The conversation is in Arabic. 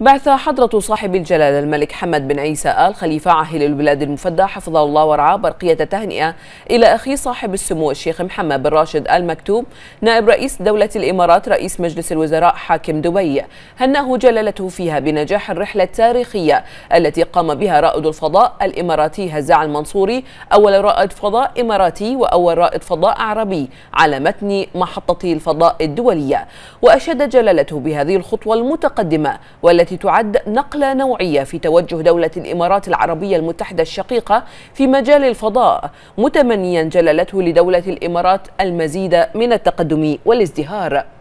بعث حضرة صاحب الجلالة الملك حمد بن عيسى آل خليفة عاهل البلاد المفدى حفظه الله ورعاه برقية تهنئة إلى أخي صاحب السمو الشيخ محمد بن راشد آل مكتوب نائب رئيس دولة الإمارات رئيس مجلس الوزراء حاكم دبي هناه جلالته فيها بنجاح الرحلة التاريخية التي قام بها رائد الفضاء الإماراتي هزاع المنصوري أول رائد فضاء إماراتي وأول رائد فضاء عربي على متن محطة الفضاء الدولية وأشاد جلالته بهذه الخطوة المتقدمة والتي التي تعد نقلة نوعية في توجه دولة الإمارات العربية المتحدة الشقيقة في مجال الفضاء متمنيا جلالته لدولة الإمارات المزيد من التقدم والازدهار